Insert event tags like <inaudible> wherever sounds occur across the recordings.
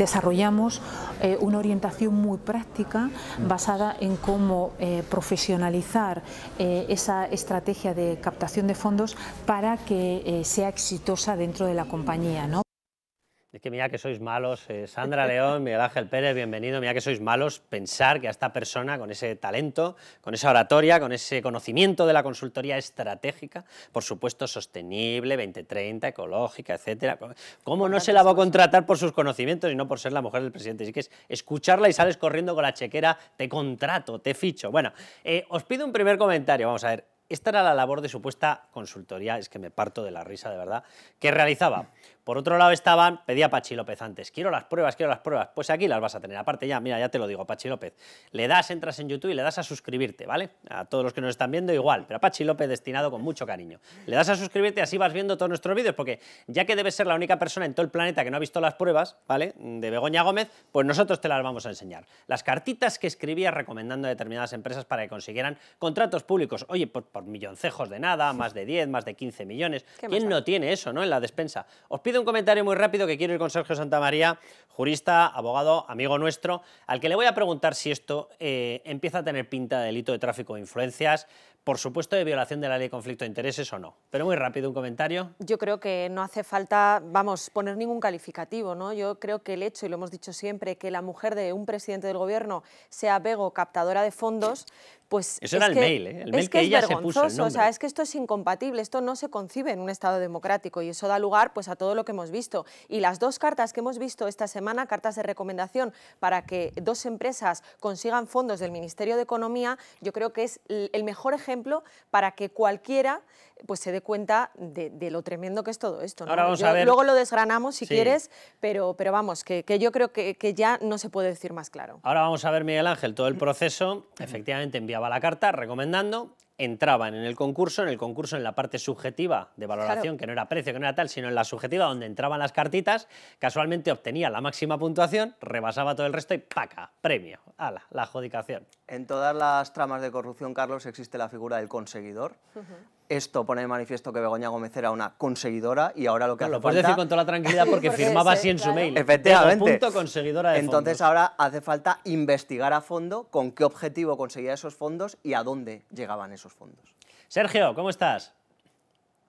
desarrollamos eh, una orientación muy práctica basada en cómo eh, profesionalizar eh, esa estrategia de captación de fondos para que sea exitosa dentro de la compañía. ¿no? Es que mira que sois malos, eh, Sandra León, <laughs> Miguel Ángel Pérez, bienvenido. Mira que sois malos pensar que a esta persona con ese talento, con esa oratoria, con ese conocimiento de la consultoría estratégica, por supuesto sostenible, 2030, ecológica, etcétera, ¿cómo no se la va a contratar por sus conocimientos y no por ser la mujer del presidente? Así que es escucharla y sales corriendo con la chequera, te contrato, te ficho. Bueno, eh, os pido un primer comentario, vamos a ver, esta era la labor de supuesta consultoría, es que me parto de la risa, de verdad, que realizaba. Por otro lado estaban, pedía Pachi López antes, quiero las pruebas, quiero las pruebas, pues aquí las vas a tener. Aparte ya, mira, ya te lo digo, Pachi López, le das, entras en YouTube y le das a suscribirte, ¿vale? A todos los que nos están viendo igual, pero a Pachi López destinado con mucho cariño. Le das a suscribirte y así vas viendo todos nuestros vídeos, porque ya que debes ser la única persona en todo el planeta que no ha visto las pruebas, ¿vale? De Begoña Gómez, pues nosotros te las vamos a enseñar. Las cartitas que escribía recomendando a determinadas empresas para que consiguieran contratos públicos. Oye, por milloncejos de nada, más de 10, más de 15 millones. ¿Quién no tiene eso ¿no? en la despensa? Os pido un comentario muy rápido que quiero ir con Sergio María jurista, abogado, amigo nuestro, al que le voy a preguntar si esto eh, empieza a tener pinta de delito de tráfico de influencias, por supuesto, de violación de la ley de conflicto de intereses o no. Pero muy rápido, un comentario. Yo creo que no hace falta, vamos, poner ningún calificativo, ¿no? Yo creo que el hecho, y lo hemos dicho siempre, que la mujer de un presidente del gobierno sea vego, captadora de fondos, pues... Eso es era el mail, ¿eh? El mail es que, ella se puso o sea, es que esto es incompatible, esto no se concibe en un Estado democrático y eso da lugar pues a todo lo que hemos visto. Y las dos cartas que hemos visto esta semana, cartas de recomendación para que dos empresas consigan fondos del Ministerio de Economía, yo creo que es el mejor ejemplo para que cualquiera pues se dé cuenta de, lo tremendo que es todo esto. Luego lo desgranamos si quieres, pero, pero vamos, que, yo creo que, que, ya no se puede decir más claro. Ahora vamos a ver, Miguel Ángel, todo el proceso. Efectivamente enviaba la carta recomendando, entraban en el concurso, en el concurso en la parte subjetiva de valoración, que no era precio, que no era tal, sino en la subjetiva donde entraban las cartitas, casualmente obtenía la máxima puntuación, rebasaba todo el resto y ¡paca! Premio, ala, la adjudicación. En todas las tramas de corrupción, Carlos, existe la figura del conseguidor esto pone de manifiesto que Begoña Gómez era una conseguidora y ahora lo que hace lo puedes decir con toda la tranquilidad porque, <laughs> firmaba así en su mail. Efectivamente. Punto conseguidora Entonces ahora hace falta investigar a fondo con qué objetivo conseguía esos fondos y a dónde llegaban esos fondos. Sergio, ¿cómo estás?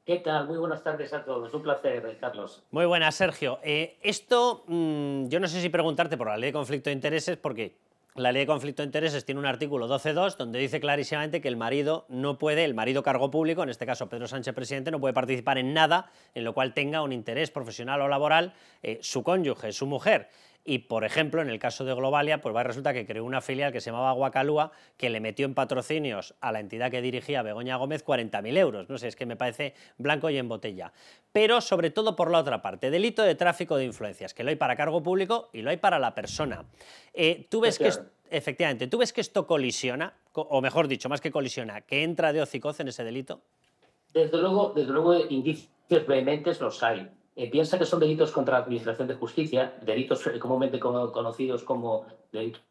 ¿Qué tal? Muy buenas tardes a todos. Un placer, eh, Carlos. Muy buenas, Sergio. Eh, esto, mm, yo no sé si preguntarte por la ley de conflicto de intereses, porque la ley de conflicto de intereses tiene un artículo 12.2 donde dice clarísimamente que el marido no puede, el marido cargo público, en este caso Pedro Sánchez presidente, no puede participar en nada en lo cual tenga un interés profesional o laboral eh, su cónyuge, su mujer. Y, por ejemplo, en el caso de Globalia, pues resulta que creó una filial que se llamaba Guacalúa, que le metió en patrocinios a la entidad que dirigía Begoña Gómez 40.000 euros. No sé, es que me parece blanco y en botella. Pero, sobre todo, por la otra parte, delito de tráfico de influencias, que lo hay para cargo público y lo hay para la persona. Eh, Tú ves que... Efectivamente, ¿tú ves que esto colisiona, o mejor dicho, más que colisiona, que entra de hocicoz en ese delito? Desde luego, desde luego indicios vehementes los hay. Eh, piensa que son delitos contra la Administración de Justicia, delitos eh, comúnmente conocidos como delitos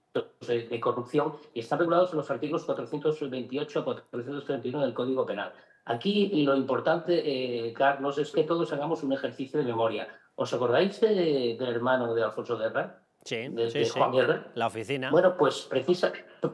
eh, de, corrupción, y están regulados en los artículos 428 a 431 del Código Penal. Aquí lo importante, Carlos, es que todos hagamos un ejercicio de memoria. ¿Os acordáis del hermano de Alfonso Guerra? Sí, de, sí, Juan sí. Guerra? La oficina. Bueno, pues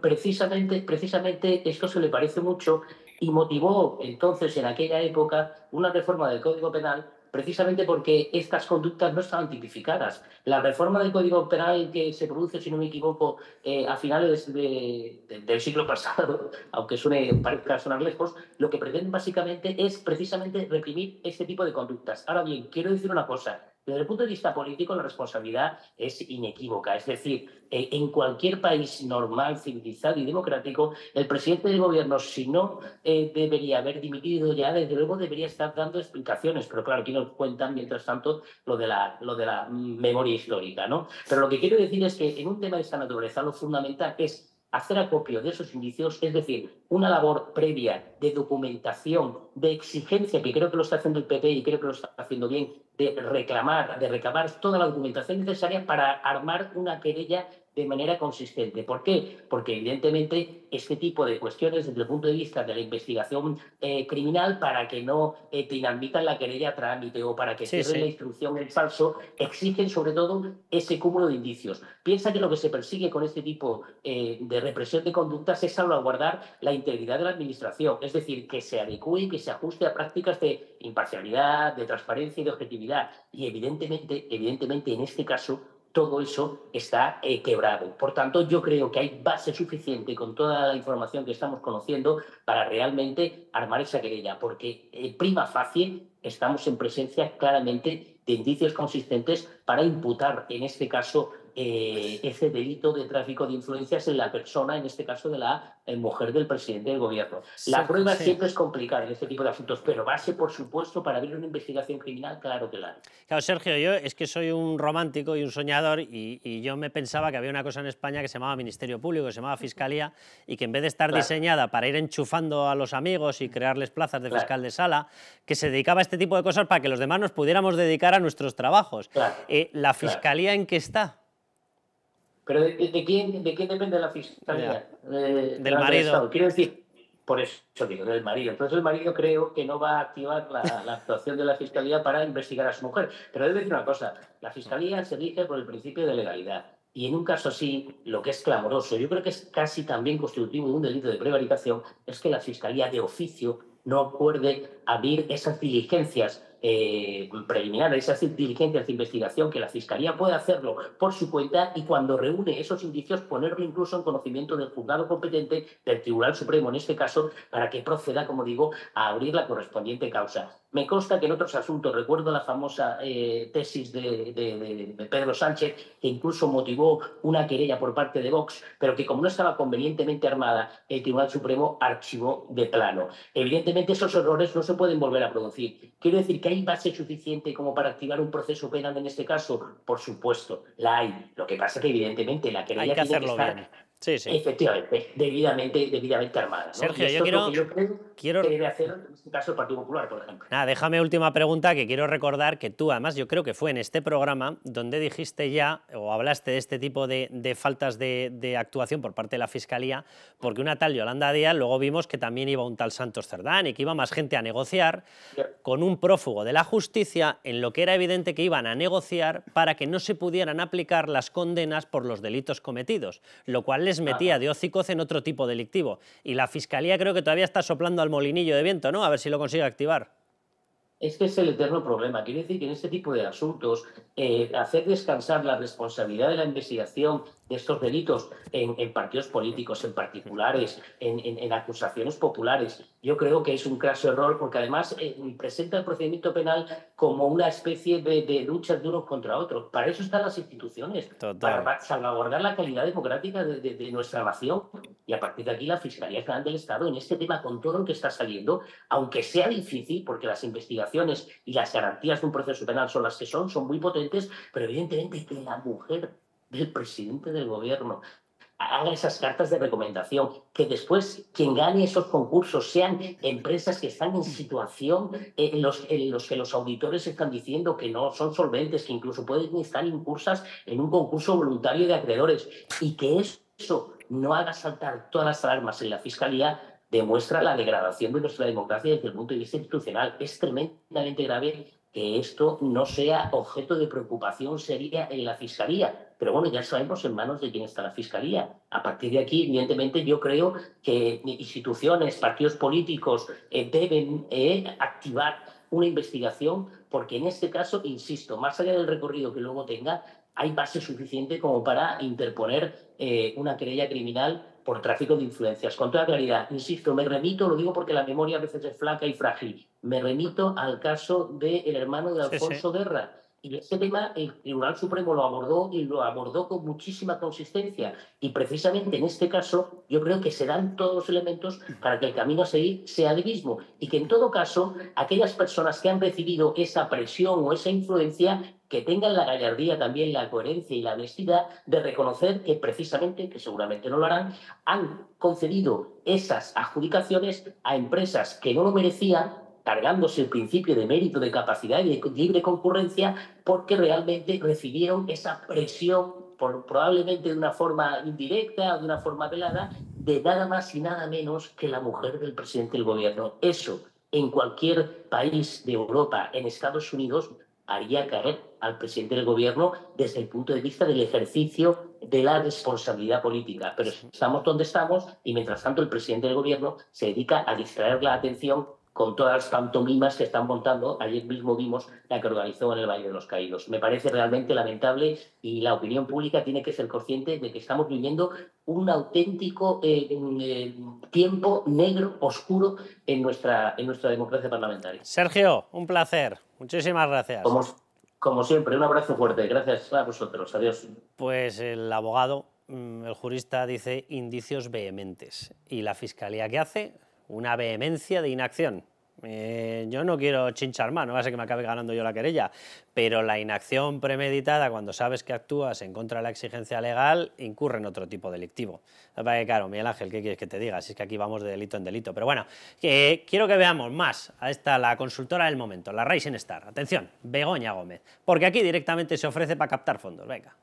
precisamente, precisamente esto se le parece mucho y motivó entonces en aquella época una reforma del Código Penal precisamente porque estas conductas no estaban tipificadas. La reforma del Código Penal que se produce, si no me equivoco, eh, a finales del siglo pasado, <laughs> aunque suene, parezca sonar lejos, lo que pretenden básicamente es precisamente reprimir este tipo de conductas. Ahora bien, quiero decir una cosa. Desde el punto de vista político, la responsabilidad es inequívoca. Es decir, eh, en cualquier país normal, civilizado y democrático, el presidente del gobierno, si no eh, debería haber dimitido ya, desde luego debería estar dando explicaciones. Pero claro, aquí nos cuentan, mientras tanto, lo de la, lo de la memoria histórica. ¿no? Pero lo que quiero decir es que en un tema de esta naturaleza, lo fundamental es hacer acopio de esos indicios, es decir, una labor previa de documentación, de exigencia, que creo que lo está haciendo el PP y creo que lo está haciendo bien, de reclamar, de recabar toda la documentación necesaria para armar una querella de manera consistente. ¿Por qué? Porque evidentemente este tipo de cuestiones desde el punto de vista de la investigación eh, criminal para que no eh, te inadmitan la querella a trámite o para que se cierren la instrucción en falso, exigen sobre todo ese cúmulo de indicios. Piensa que lo que se persigue con este tipo eh, de represión de conductas es salvaguardar la integridad de la administración, es decir, que se adecue que se ajuste a prácticas de imparcialidad, de transparencia y de objetividad. Y evidentemente, evidentemente en este caso todo eso está eh, quebrado. Por tanto, yo creo que hay base suficiente con toda la información que estamos conociendo para realmente armar esa querella, porque eh, prima facie estamos en presencia claramente de indicios consistentes para imputar, en este caso, eh, ese delito de tráfico de influencias en la persona, en este caso de la eh, mujer del presidente del gobierno. La prueba siempre es complicada en este tipo de asuntos, pero base, por supuesto, para abrir una investigación criminal, claro que la Claro, Sergio, yo es que soy un romántico y un soñador y, yo me pensaba que había una cosa en España que se llamaba Ministerio Público, que se llamaba Fiscalía, y que en vez de estar diseñada para ir enchufando a los amigos y crearles plazas de fiscal de sala, que se dedicaba a este tipo de cosas para que los demás nos pudiéramos dedicar a nuestros trabajos. Eh, ¿La Fiscalía en qué está? Pero ¿de, quién, de depende la fiscalía? del marido. Quiero decir, por eso digo, del marido. Entonces el marido creo que no va a activar la, la, actuación de la fiscalía para investigar a su mujer. Pero debo decir una cosa, la fiscalía se rige por el principio de legalidad. Y en un caso así, lo que es clamoroso, yo creo que es casi también constitutivo de un delito de prevaricación, es que la fiscalía de oficio no acuerde abrir esas diligencias eh, preliminar es decir, diligencias de investigación que la Fiscalía puede hacerlo por su cuenta y cuando reúne esos indicios ponerlo incluso en conocimiento del juzgado competente del Tribunal Supremo, en este caso, para que proceda, como digo, a abrir la correspondiente causa. Me consta que en otros asuntos, recuerdo la famosa eh, tesis de, Pedro Sánchez, que incluso motivó una querella por parte de Vox, pero que como no estaba convenientemente armada, el Tribunal Supremo archivó de plano. Evidentemente esos errores no se pueden volver a producir. Quiero decir que hay base suficiente como para activar un proceso penal en este caso. Por supuesto, la hay. Lo que pasa es que evidentemente la querella tiene que estar... Sí, sí. Efectivamente, debidamente, debidamente armada. Sergio, yo quiero, quiero... debe hacer en este caso el Partido Popular, por ejemplo. Nada, déjame última pregunta que quiero recordar que tú, además, yo creo que fue en este programa donde dijiste ya o hablaste de este tipo de, de faltas de, actuación por parte de la Fiscalía, porque una tal Yolanda Díaz, luego vimos que también iba un tal Santos Cerdán y que iba más gente a negociar con un prófugo de la justicia, en lo que era evidente que iban a negociar para que no se pudieran aplicar las condenas por los delitos cometidos, lo cual les metía de en otro tipo delictivo. Y la Fiscalía creo que todavía está soplando al molinillo de viento, ¿no? A ver si lo consigue activar. Es que es el eterno problema. Quiere decir que en este tipo de asuntos, eh, hacer descansar la responsabilidad de la investigación de estos delitos en, partidos políticos, en particulares, en, acusaciones populares. Yo creo que es un craso error porque además eh, presenta el procedimiento penal como una especie de, lucha luchas de unos contra otros. Para eso están las instituciones, para salvaguardar la calidad democrática de, nuestra nación. Y a partir de aquí la Fiscalía General del Estado en este tema, con todo lo que está saliendo, aunque sea difícil, porque las investigaciones y las garantías de un proceso penal son las que son, son muy potentes, pero evidentemente que la mujer del presidente del gobierno. Haga esas cartas de recomendación, que después quien gane esos concursos sean empresas que están en situación eh, en los, en los que los auditores están diciendo que no son solventes, que incluso pueden estar incursas en un concurso voluntario de acreedores y que eso no haga saltar todas las alarmas en la fiscalía demuestra la degradación de nuestra democracia desde el punto de vista institucional. Es tremendamente grave que esto no sea objeto de preocupación seria en la Fiscalía pero bueno, ya sabemos en manos de quién está la Fiscalía. A partir de aquí, evidentemente, yo creo que instituciones, partidos políticos eh, deben eh, activar una investigación, porque en este caso, insisto, más allá del recorrido que luego tenga, hay base suficiente como para interponer eh, una querella criminal por tráfico de influencias. Con toda claridad, insisto, me remito, lo digo porque la memoria a veces es flaca y frágil, me remito al caso del hermano de Alfonso Guerra. Y este tema el Tribunal Supremo lo abordó y lo abordó con muchísima consistencia. Y precisamente en este caso yo creo que se dan todos los elementos para que el camino a seguir sea el mismo. Y que en todo caso aquellas personas que han recibido esa presión o esa influencia que tengan la gallardía también, la coherencia y la honestidad de reconocer que precisamente, que seguramente no lo harán, han concedido esas adjudicaciones a empresas que no lo merecían, cargándose el principio de mérito, de capacidad y de libre concurrencia, porque realmente recibieron esa presión, por, probablemente de una forma indirecta o de una forma velada, de nada más y nada menos que la mujer del presidente del gobierno. Eso en cualquier país de Europa, en Estados Unidos, haría caer al presidente del gobierno desde el punto de vista del ejercicio de la responsabilidad política. Pero estamos donde estamos y mientras tanto el presidente del gobierno se dedica a distraer la atención con todas las pantomimas que están montando. Ayer mismo vimos la que organizó en el Valle de los Caídos. Me parece realmente lamentable y la opinión pública tiene que ser consciente de que estamos viviendo un auténtico eh, mm, eh, tiempo negro, oscuro en nuestra, en nuestra democracia parlamentaria. Sergio, un placer. Muchísimas gracias. Como, como siempre, un abrazo fuerte. Gracias a vosotros. Adiós. Pues el abogado, mm, el jurista dice indicios vehementes. ¿Y la fiscalía qué hace? una vehemencia de inacción. Eh, yo no quiero chinchar más, no va a ser que me acabe ganando yo la querella, pero la inacción premeditada, cuando sabes que actúas en contra de la exigencia legal, incurre en otro tipo delictivo. Claro, Miguel Ángel, ¿qué quieres que te diga? Si es que aquí vamos de delito en delito. Pero bueno, quiero que veamos más a esta, la consultora del momento, la Rising Star. Atención, Begoña Gómez, porque aquí directamente se ofrece para captar fondos. Venga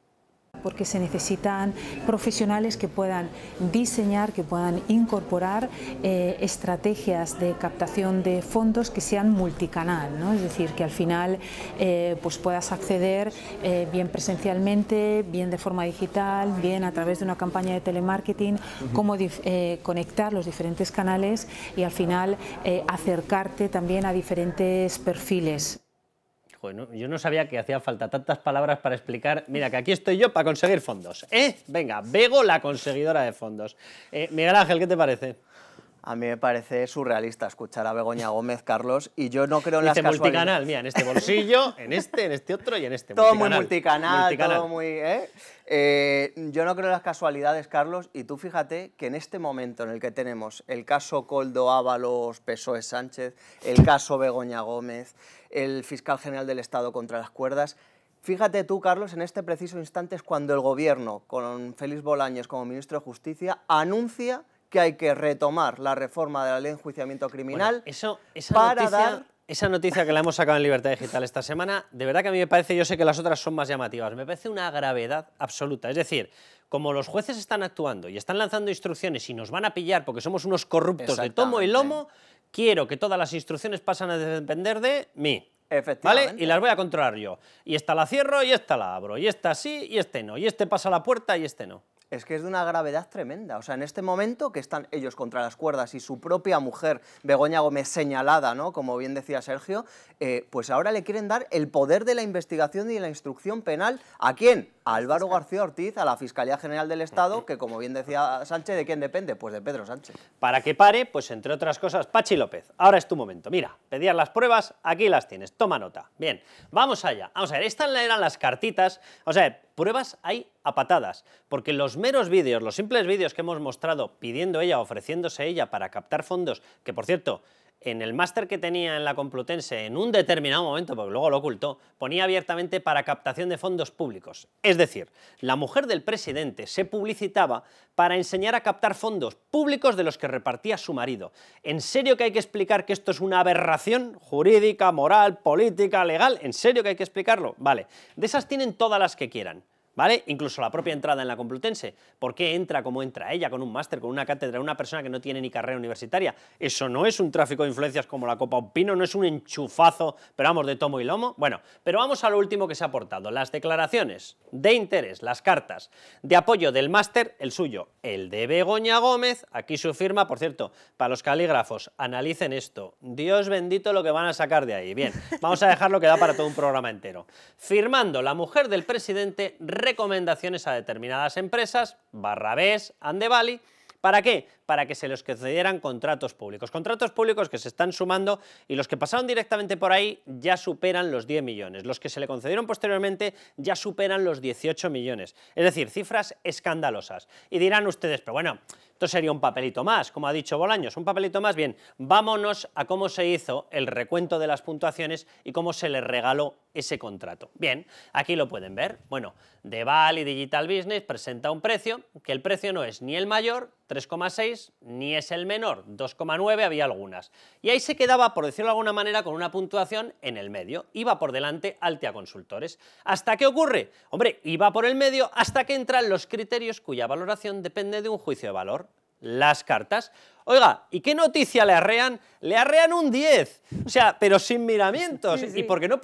porque se necesitan profesionales que puedan diseñar, que puedan incorporar eh, estrategias de captación de fondos que sean multicanal, es decir, que al final eh, pues puedas acceder eh, bien presencialmente, bien de forma digital, bien a través de una campaña de telemarketing, cómo conectar los diferentes canales y al final acercarte también a diferentes perfiles yo no sabía que hacía falta tantas palabras para explicar. Mira, que aquí estoy yo para conseguir fondos. ¿Eh? Venga, Bego, la conseguidora de fondos. Eh, Miguel Ángel, ¿qué te parece? A mí me parece surrealista escuchar a Begoña Gómez, Carlos, y yo no creo en este las multicanal, mira, en este bolsillo, en este, en este otro y en este. Todo muy multicanal, todo muy... ¿eh? Eh, yo no creo en las casualidades, Carlos, y tú fíjate que en este momento en el que tenemos el caso Coldo Ábalos, PSOE Sánchez, el caso Begoña Gómez, el fiscal general del Estado contra las cuerdas. Fíjate tú, Carlos, en este preciso instante es cuando el gobierno, con Félix Bolaños como ministro de Justicia, anuncia que hay que retomar la reforma de la ley de enjuiciamiento criminal eso, esa para noticia... esa noticia que la hemos sacado en Libertad Digital esta semana, de verdad que a mí me parece, yo sé que las otras son más llamativas, me parece una gravedad absoluta. Es decir, como los jueces están actuando y están lanzando instrucciones y nos van a pillar porque somos unos corruptos de tomo y lomo, quiero que todas las instrucciones pasen a depender de mí. Efectivamente. ¿Vale? Y las voy a controlar yo. Y esta la cierro y esta la abro. Y esta sí y este no. Y este pasa la puerta y este no es que es de una gravedad tremenda. O sea, en este momento que están ellos contra las cuerdas y su propia mujer, Begoña Gómez, señalada, ¿no? Como bien decía Sergio, eh, pues ahora le quieren dar el poder de la investigación y la instrucción penal. ¿A quién? A Álvaro García Ortiz, a la Fiscalía General del Estado, que como bien decía Sánchez, ¿de quién depende? Pues de Pedro Sánchez. Para que pare, pues entre otras cosas, Pachi López, ahora es tu momento. Mira, pedías las pruebas, aquí las tienes. Toma nota. Bien, vamos allá. Vamos a ver, estas eran las cartitas. O sea, Pruebas hay a patadas, porque los meros vídeos, los simples vídeos que hemos mostrado pidiendo ella, ofreciéndose ella para captar fondos, que por cierto, en el máster que tenía en la Complutense en un determinado momento, porque luego lo ocultó, ponía abiertamente para captación de fondos públicos. Es decir, la mujer del presidente se publicitaba para enseñar a captar fondos públicos de los que repartía su marido. ¿En serio que hay que explicar que esto es una aberración jurídica, moral, política, legal? ¿En serio que hay que explicarlo? Vale, de esas tienen todas las que quieran. ¿vale? Incluso la propia entrada en la Complutense. ¿Por qué entra como entra ella con un máster, con una cátedra, una persona que no tiene ni carrera universitaria? Eso no es un tráfico de influencias como la Copa Opino, no es un enchufazo, pero vamos, de tomo y lomo. Bueno, pero vamos a lo último que se ha aportado, las declaraciones de interés, las cartas de apoyo del máster, el suyo, el de Begoña Gómez, aquí su firma, por cierto, para los calígrafos, analicen esto, Dios bendito lo que van a sacar de ahí. Bien, vamos a dejarlo que da para todo un programa entero. Firmando la mujer del presidente recomendaciones a determinadas empresas, barrabés, Andevali. ¿Para qué? para que se les concedieran contratos públicos. Contratos públicos que se están sumando y los que pasaron directamente por ahí ya superan los 10 millones. Los que se le concedieron posteriormente ya superan los 18 millones. Es decir, cifras escandalosas. Y dirán ustedes, pero bueno, esto sería un papelito más, como ha dicho Bolaños, un papelito más. Bien, vámonos a cómo se hizo el recuento de las puntuaciones y cómo se le regaló ese contrato. Bien, aquí lo pueden ver. Bueno, Deval y Digital Business presenta un precio, que el precio no es ni el mayor, 3,6, ni es el menor, 2,9 había algunas. Y ahí se quedaba, por decirlo de alguna manera, con una puntuación en el medio. Iba por delante Altea Consultores. ¿Hasta qué ocurre? Hombre, iba por el medio hasta que entran los criterios cuya valoración depende de un juicio de valor. Las cartas. Oiga, ¿y qué noticia le arrean? Le arrean un 10. O sea, pero sin miramientos. Y porque no,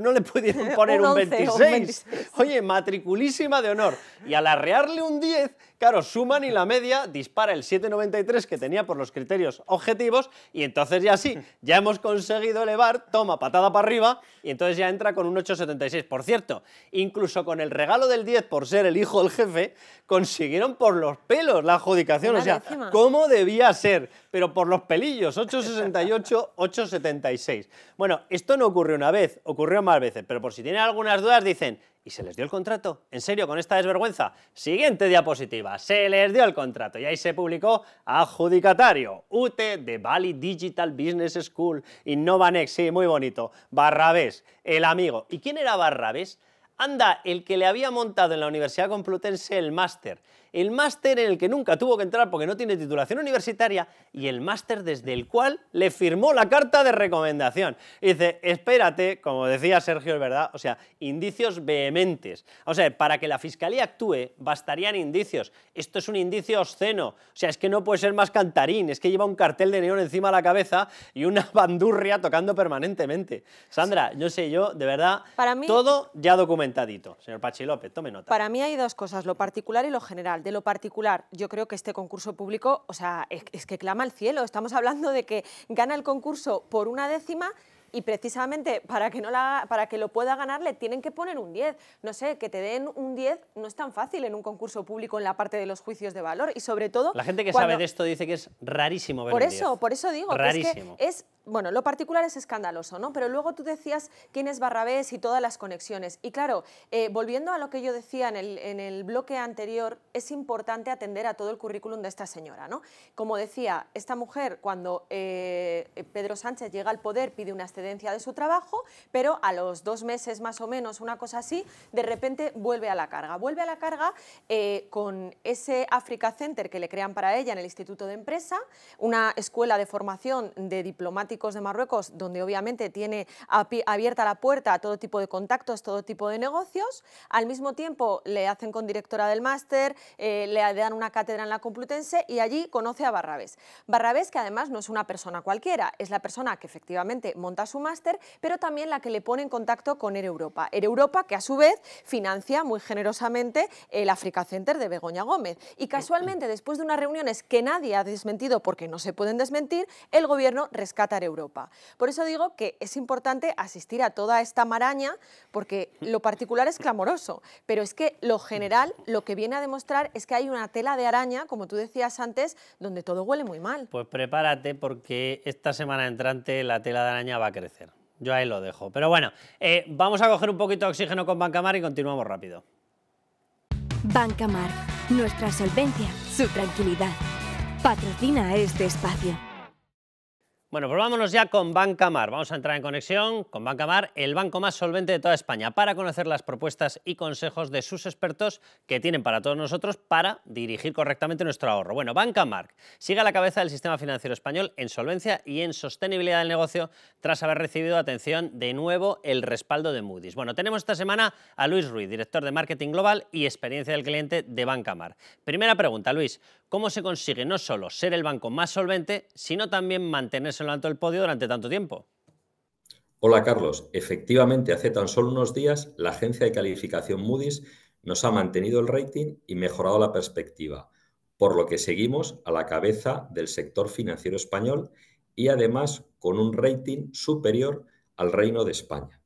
no le pudieron <laughs> poner un, 26. Oye, matriculísima de honor. Y al arrearle un 10, claro, suman y la media dispara el 7,93 que tenía por los criterios objetivos. Y entonces ya sí, ya hemos conseguido elevar, toma patada para arriba. Y entonces ya entra con un 8,76. Por cierto, incluso con el regalo del 10 por ser el hijo del jefe, consiguieron por los pelos la adjudicación. o sea, ¿cómo debías pero por los pelillos, 868, 876. Bueno, esto no ocurrió una vez, ocurrió más veces, pero por si tienen algunas dudas dicen, ¿y se les dio el contrato? ¿En serio con esta desvergüenza? Siguiente diapositiva, se les dio el contrato y ahí se publicó adjudicatario, UT de Bali Digital Business School, Innovanex, sí, muy bonito, Barrabés, el amigo. ¿Y quién era Barrabés? Anda, el que le había montado en la Universidad Complutense el máster el máster en el que nunca tuvo que entrar porque no tiene titulación universitaria y el máster desde el cual le firmó la carta de recomendación. Y dice, espérate, como decía Sergio, es verdad, o sea, indicios vehementes. O sea, para que la fiscalía actúe bastarían indicios. Esto es un indicio obsceno. O sea, es que no puede ser más cantarín, es que lleva un cartel de neón encima de la cabeza y una <laughs> bandurria tocando permanentemente. Sandra, yo sé, yo, de verdad, para mí, todo ya documentadito. Señor Pachi López, tome nota. Para mí hay dos cosas, lo particular y lo general de lo particular, yo creo que este concurso público, o sea, es, es que clama al cielo. Estamos hablando de que gana el concurso por una décima y precisamente para que, no la, para que lo pueda ganar le tienen que poner un 10. No sé, que te den un 10 no es tan fácil en un concurso público en la parte de los juicios de valor y sobre todo... La gente que sabe de esto dice que es rarísimo ver Por eso, por eso digo, es, bueno, lo particular es escandaloso, ¿no? Pero luego tú decías quién es Barrabés y todas las conexiones. Y claro, eh, volviendo a lo que yo decía en el, en el bloque anterior, es importante atender a todo el currículum de esta señora, ¿no? Como decía, esta mujer cuando eh, Pedro Sánchez llega al poder pide una excedencia de su trabajo, pero a los dos meses más o menos, una cosa así, de repente vuelve a la carga. Vuelve a la carga eh, con ese Africa Center que le crean para ella en el Instituto de Empresa, una escuela de formación de diplomáticos de Marruecos, donde obviamente tiene abierta la puerta a todo tipo de contactos, todo tipo de negocios. Al mismo tiempo le hacen con directora del máster, eh, le dan una cátedra en la Complutense y allí conoce a Barrabés. Barrabés, que además no es una persona cualquiera, es la persona que efectivamente monta su máster, pero también la que le pone en contacto con Ereuropa. Europa. Europa, que a su vez financia muy generosamente el Africa Center de Begoña Gómez. Y casualmente, después de unas reuniones que nadie ha desmentido porque no se pueden desmentir, el gobierno rescata Ereuropa. Europa. Por eso digo que es importante asistir a toda esta maraña, porque lo particular es clamoroso, pero es que lo general lo que viene a demostrar es que hay una tela de araña, como tú decías antes, donde todo huele muy mal. Pues prepárate porque esta semana entrante la tela de araña va a yo ahí lo dejo. Pero bueno, eh, vamos a coger un poquito de oxígeno con Bancamar y continuamos rápido. Bancamar, nuestra solvencia, su tranquilidad. Patrocina este espacio. Bueno, pues vámonos ya con Bancamar. Vamos a entrar en conexión con Bancamar, el banco más solvente de toda España, para conocer las propuestas y consejos de sus expertos que tienen para todos nosotros para dirigir correctamente nuestro ahorro. Bueno, Bancamar sigue a la cabeza del sistema financiero español en solvencia y en sostenibilidad del negocio tras haber recibido atención de nuevo el respaldo de Moody's. Bueno, tenemos esta semana a Luis Ruiz, director de Marketing Global y Experiencia del Cliente de Bancamar. Primera pregunta, Luis, cómo se consigue no solo ser el banco más solvente, sino también mantenerse en lo alto del podio durante tanto tiempo. Hola Carlos, efectivamente hace tan solo unos días la agencia de calificación Moody's nos ha mantenido el rating y mejorado la perspectiva, por lo que seguimos a la cabeza del sector financiero español y además con un rating superior al Reino de España.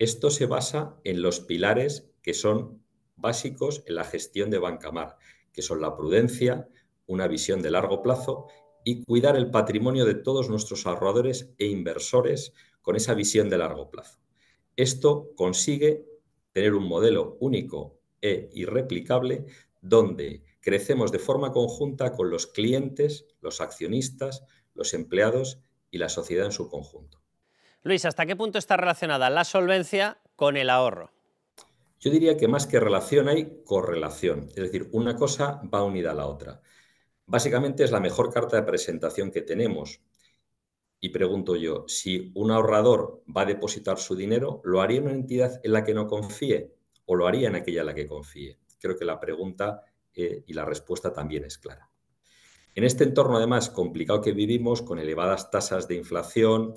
Esto se basa en los pilares que son básicos en la gestión de Bancamar, que son la prudencia, una visión de largo plazo y cuidar el patrimonio de todos nuestros ahorradores e inversores con esa visión de largo plazo. Esto consigue tener un modelo único e irreplicable donde crecemos de forma conjunta con los clientes, los accionistas, los empleados y la sociedad en su conjunto. Luis, ¿hasta qué punto está relacionada la solvencia con el ahorro? Yo diría que más que relación hay correlación, es decir, una cosa va unida a la otra. Básicamente es la mejor carta de presentación que tenemos. Y pregunto yo, si un ahorrador va a depositar su dinero, ¿lo haría en una entidad en la que no confíe o lo haría en aquella en la que confíe? Creo que la pregunta eh, y la respuesta también es clara. En este entorno, además, complicado que vivimos, con elevadas tasas de inflación,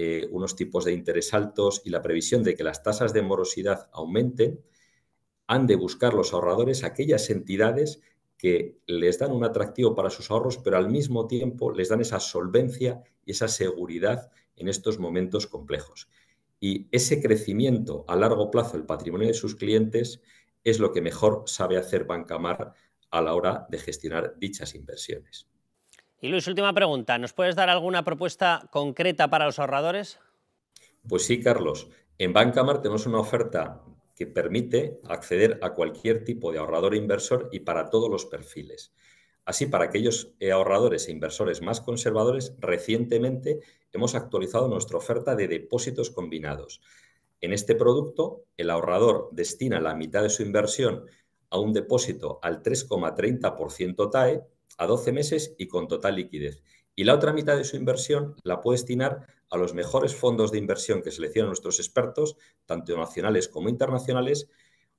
eh, unos tipos de interés altos y la previsión de que las tasas de morosidad aumenten, han de buscar los ahorradores aquellas entidades que les dan un atractivo para sus ahorros, pero al mismo tiempo les dan esa solvencia y esa seguridad en estos momentos complejos. Y ese crecimiento a largo plazo del patrimonio de sus clientes es lo que mejor sabe hacer Bancamar a la hora de gestionar dichas inversiones. Y Luis, última pregunta. ¿Nos puedes dar alguna propuesta concreta para los ahorradores? Pues sí, Carlos. En Mar tenemos una oferta que permite acceder a cualquier tipo de ahorrador e inversor y para todos los perfiles. Así, para aquellos eh, ahorradores e inversores más conservadores, recientemente hemos actualizado nuestra oferta de depósitos combinados. En este producto, el ahorrador destina la mitad de su inversión a un depósito al 3,30% TAE a 12 meses y con total liquidez. Y la otra mitad de su inversión la puede destinar a los mejores fondos de inversión que seleccionan nuestros expertos, tanto nacionales como internacionales,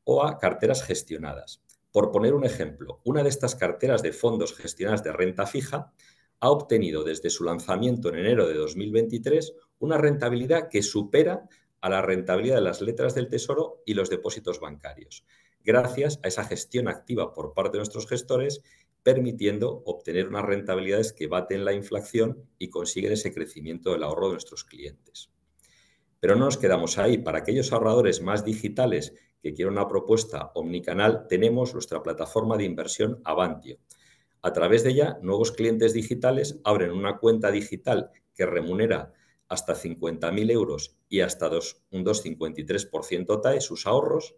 o a carteras gestionadas. Por poner un ejemplo, una de estas carteras de fondos gestionadas de renta fija ha obtenido desde su lanzamiento en enero de 2023 una rentabilidad que supera a la rentabilidad de las letras del Tesoro y los depósitos bancarios, gracias a esa gestión activa por parte de nuestros gestores permitiendo obtener unas rentabilidades que baten la inflación y consiguen ese crecimiento del ahorro de nuestros clientes. Pero no nos quedamos ahí. Para aquellos ahorradores más digitales que quieren una propuesta omnicanal, tenemos nuestra plataforma de inversión Avantio. A través de ella, nuevos clientes digitales abren una cuenta digital que remunera hasta 50.000 euros y hasta dos, un 2,53% TAE sus ahorros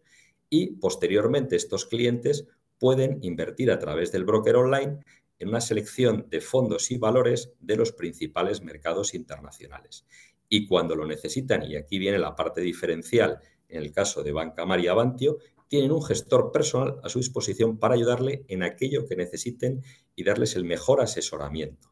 y posteriormente estos clientes pueden invertir a través del broker online en una selección de fondos y valores de los principales mercados internacionales. Y cuando lo necesitan, y aquí viene la parte diferencial en el caso de Banca y Avantio, tienen un gestor personal a su disposición para ayudarle en aquello que necesiten y darles el mejor asesoramiento.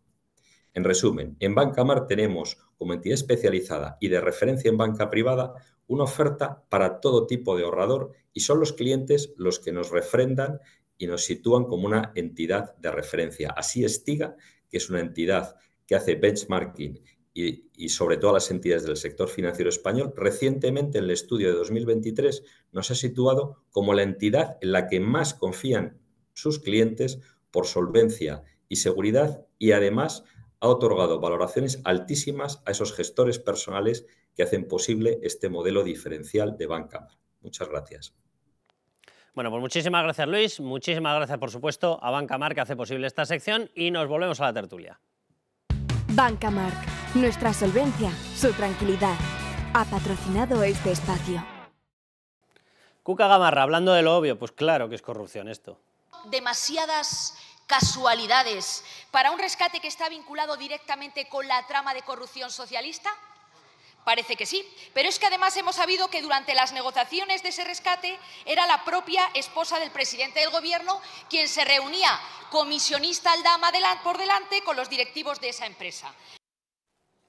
En resumen, en Banca Mar tenemos como entidad especializada y de referencia en banca privada una oferta para todo tipo de ahorrador y son los clientes los que nos refrendan y nos sitúan como una entidad de referencia. Así es que es una entidad que hace benchmarking y, y, sobre todo a las entidades del sector financiero español, recientemente en el estudio de 2023 nos ha situado como la entidad en la que más confían sus clientes por solvencia y seguridad y además ha otorgado valoraciones altísimas a esos gestores personales que hacen posible este modelo diferencial de Banca. Muchas gracias. Bueno, pues muchísimas gracias Luis, muchísimas gracias por supuesto a Banca Mar que hace posible esta sección y nos volvemos a la tertulia. Mar, nuestra solvencia, su tranquilidad. Ha patrocinado este espacio. Cuca Gamarra, hablando de lo obvio, pues claro que es corrupción esto. Demasiadas casualidades para un rescate que está vinculado directamente con la trama de corrupción socialista? Parece que sí, pero es que además hemos sabido que durante las negociaciones de ese rescate era la propia esposa del presidente del Gobierno quien se reunía comisionista al dama por delante con los directivos de esa empresa.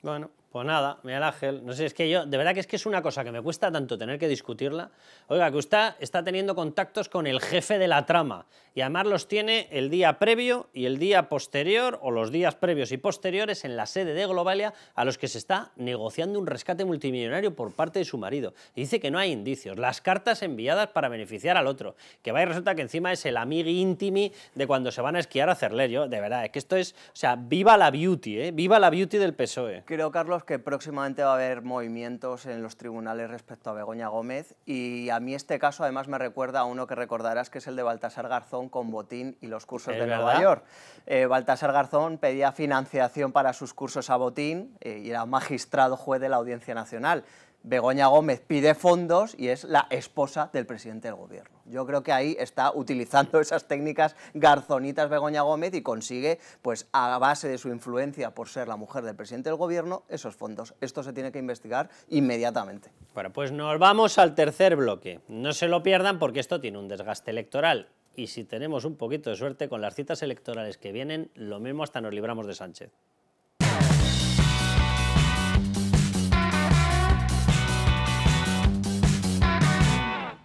Bueno, pues nada, Miguel Ángel, no sé, es que yo, de verdad que es que es una cosa que me cuesta tanto tener que discutirla. Oiga, que usted está teniendo contactos con el jefe de la trama y además los tiene el día previo y el día posterior o los días previos y posteriores en la sede de Globalia a los que se está negociando un rescate multimillonario por parte de su marido. Y dice que no hay indicios, las cartas enviadas para beneficiar al otro, que va y resulta que encima es el amigo íntimo de cuando se van a esquiar a Cerlerio de verdad, es que esto es, o sea, viva la beauty, ¿eh? Viva la beauty del PSOE. Creo, Carlos, que próximamente va a haber movimientos en los tribunales respecto a Begoña Gómez y a mí este caso además me recuerda a uno que recordarás que es el de Baltasar Garzón con Botín y los cursos de Nueva York. Eh, Baltasar Garzón pedía financiación para sus cursos a Botín eh, y era magistrado juez de la Audiencia Nacional. Begoña Gómez pide fondos y es la esposa del presidente del gobierno. Yo creo que ahí está utilizando <laughs> esas técnicas garzonitas Begoña Gómez y consigue, pues a base de su influencia por ser la mujer del presidente del gobierno, esos fondos. Esto se tiene que investigar inmediatamente. Bueno, pues nos vamos al tercer bloque. No se lo pierdan porque esto tiene un desgaste electoral y si tenemos un poquito de suerte con las citas electorales que vienen, lo mismo hasta nos libramos de Sánchez.